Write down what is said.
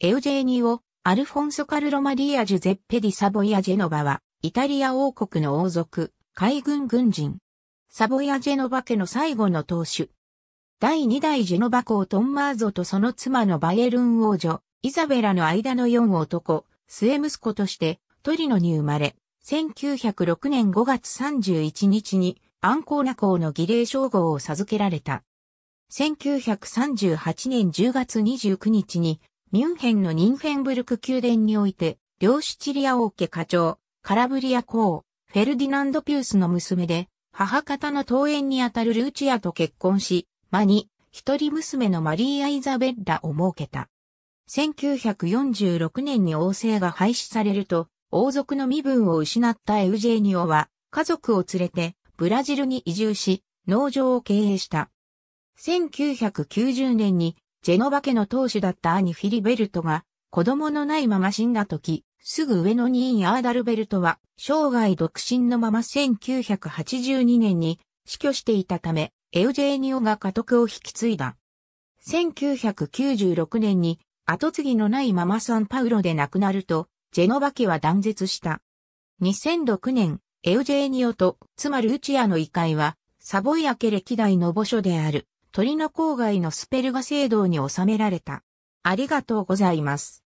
エウジェーニオ、アルフォンソ・カルロ・マリア・ジュゼッペ・ディ・サボイア・ジェノバは、イタリア王国の王族、海軍軍人。サボイア・ジェノバ家の最後の当主。第2代ジェノバ公トンマーゾとその妻のバイエルン王女、イザベラの間の4男、末息子として、トリノに生まれ、1906年5月31日に、アンコーナ公の儀礼称号を授けられた。1938年10月29日に、ミュンヘンのニンフェンブルク宮殿において、両シチリア王家課長、カラブリア公、フェルディナンド・ピュースの娘で、母方の登園にあたるルーチアと結婚し、間に、一人娘のマリーア・イザベッラを設けた。1946年に王政が廃止されると、王族の身分を失ったエウジェーニオは、家族を連れて、ブラジルに移住し、農場を経営した。1990年にジェノバ家の当主だった兄フィリベルトが、子供のないまま死んだ時、すぐ上の任意アーダルベルトは、生涯独身のまま1982年に死去していたため、エウジェーニオが家督を引き継いだ。1996年に後継ぎのないママサンパウロで亡くなると、ジェノバ家は断絶した。2006年、エウジェーニオと妻ルーチアの遺骸は、サボイア家歴代の墓所である鳥の郊外のスペルガ聖堂に収められた。ありがとうございます。